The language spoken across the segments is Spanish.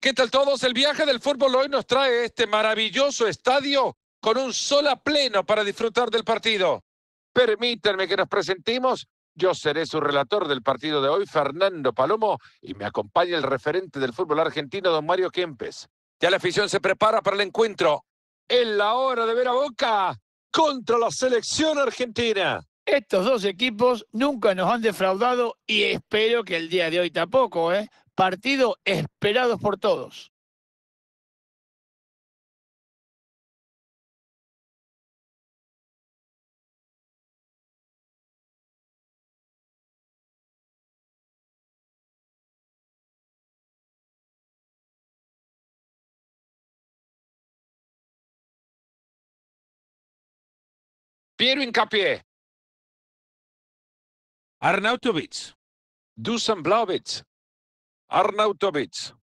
¿Qué tal todos? El viaje del fútbol hoy nos trae este maravilloso estadio con un sol a pleno para disfrutar del partido. Permítanme que nos presentemos. Yo seré su relator del partido de hoy, Fernando Palomo, y me acompaña el referente del fútbol argentino, don Mario Kempes. Ya la afición se prepara para el encuentro. En la hora de ver a Boca contra la selección argentina. Estos dos equipos nunca nos han defraudado y espero que el día de hoy tampoco, ¿eh? partido esperado por todos. Piero Incapié. Arnautovic. Dusan Blaovic. Arnautovic.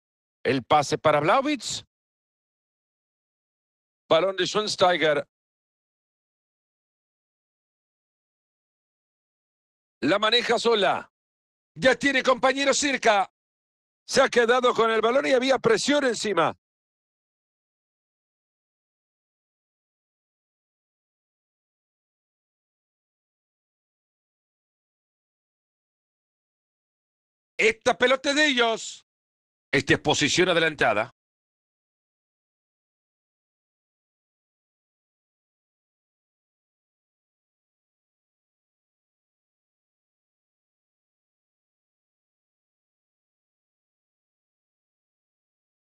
El pase para Blawitz, Balón de Schoensteiger, La maneja sola. Ya tiene compañero cerca. Se ha quedado con el balón y había presión encima. Esta pelota de ellos. Esta es posición adelantada.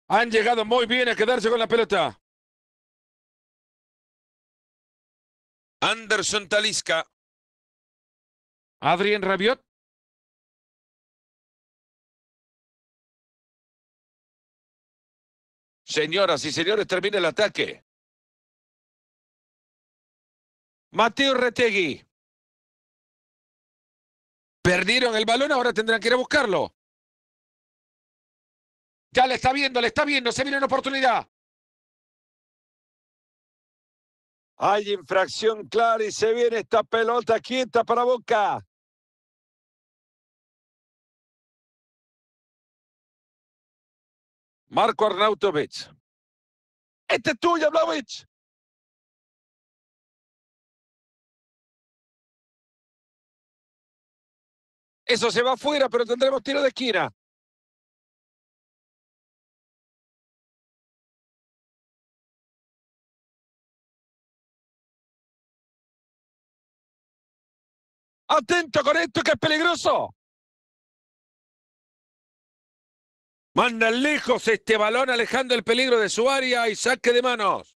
Han llegado muy bien a quedarse con la pelota. Anderson Talisca. Adrien Rabiot. Señoras y señores, termina el ataque. Mateo Retegui. Perdieron el balón, ahora tendrán que ir a buscarlo. Ya le está viendo, le está viendo, se viene una oportunidad. Hay infracción clara y se viene esta pelota quieta para Boca. Marco Arnautovic. Este es tuyo, Blavich. Eso se va afuera, pero tendremos tiro de esquina. Atento con esto que es peligroso. Manda lejos este balón alejando el peligro de su área y saque de manos.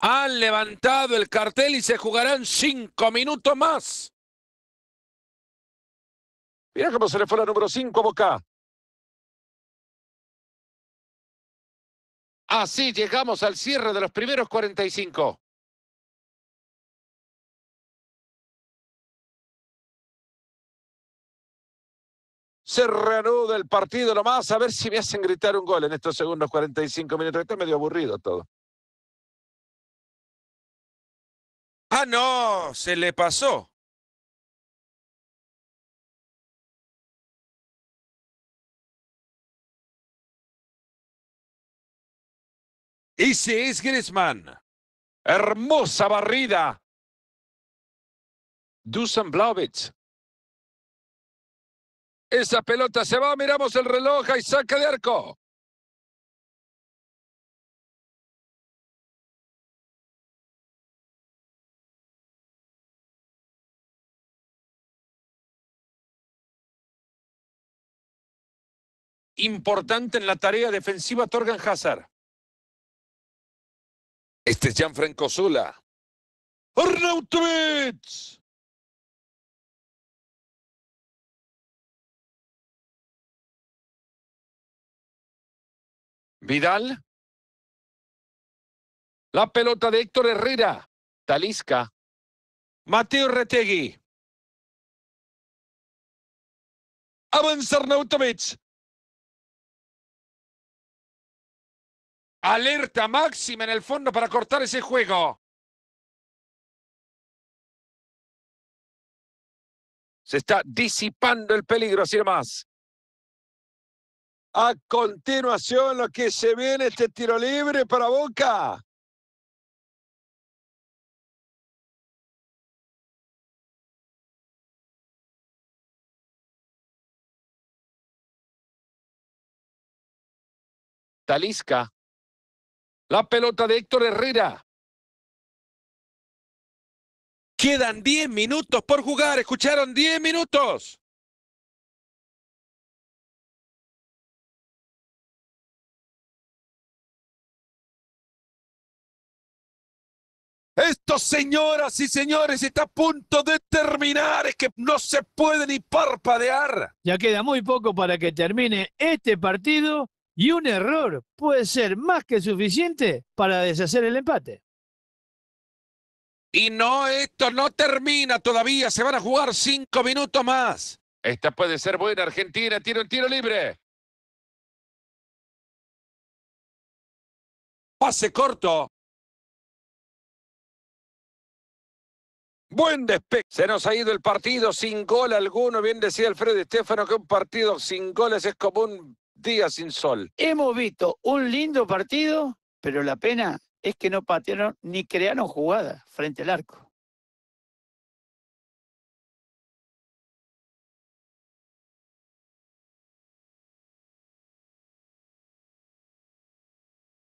Han levantado el cartel y se jugarán cinco minutos más. Mira cómo se le fue la número cinco Boca. Así llegamos al cierre de los primeros 45. se reanuda el partido nomás, a ver si me hacen gritar un gol en estos segundos 45 minutos. Está medio aburrido todo. Ah, no, se le pasó. Y Ese es Griezmann. Hermosa barrida. Dusan esa pelota se va, miramos el reloj y saca de arco. Importante en la tarea defensiva Torgan Hazard. Este es Gianfranco Zula. Arnautovic. Vidal. La pelota de Héctor Herrera. Talisca. Mateo Retegui. Avanzar Arnautovic. Alerta máxima en el fondo para cortar ese juego. Se está disipando el peligro, así más. A continuación, lo que se viene, este tiro libre para Boca. Talisca. La pelota de Héctor Herrera. Quedan 10 minutos por jugar. Escucharon 10 minutos. Esto, señoras y señores, está a punto de terminar. Es que no se puede ni parpadear. Ya queda muy poco para que termine este partido y un error puede ser más que suficiente para deshacer el empate. Y no, esto no termina todavía. Se van a jugar cinco minutos más. Esta puede ser buena. Argentina tiro un tiro libre. Pase corto. buen Se nos ha ido el partido sin gol alguno. Bien decía Alfredo Estefano que un partido sin goles es como un día sin sol. Hemos visto un lindo partido, pero la pena es que no patearon ni crearon jugadas frente al arco.